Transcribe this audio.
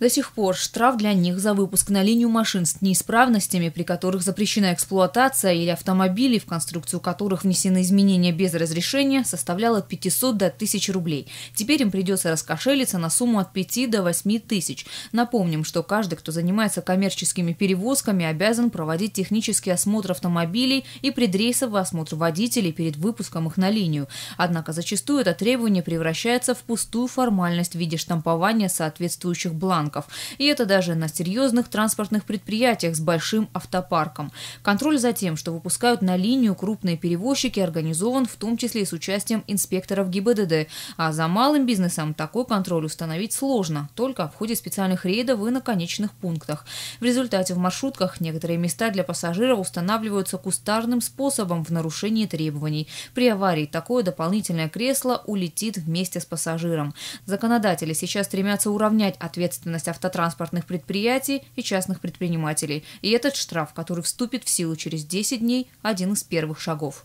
До сих пор штраф для них за выпуск на линию машин с неисправностями, при которых запрещена эксплуатация или автомобили, в конструкцию которых внесены изменения без разрешения, составлял от 500 до 1000 рублей. Теперь им придется раскошелиться на сумму от 5 до 8 тысяч. Напомним, что каждый, кто занимается коммерческими перевозками, обязан проводить технический осмотр автомобилей и предрейсовый осмотр водителей перед выпуском их на линию. Однако зачастую это требование превращается в пустую формальность в виде штампования соответствующих бланков танков. И это даже на серьезных транспортных предприятиях с большим автопарком. Контроль за тем, что выпускают на линию крупные перевозчики, организован в том числе и с участием инспекторов ГИБДД. А за малым бизнесом такой контроль установить сложно, только в ходе специальных рейдов и на конечных пунктах. В результате в маршрутках некоторые места для пассажиров устанавливаются кустарным способом в нарушении требований. При аварии такое дополнительное кресло улетит вместе с пассажиром. Законодатели сейчас стремятся уравнять ответственность деятельность автотранспортных предприятий и частных предпринимателей. И этот штраф, который вступит в силу через 10 дней, один из первых шагов.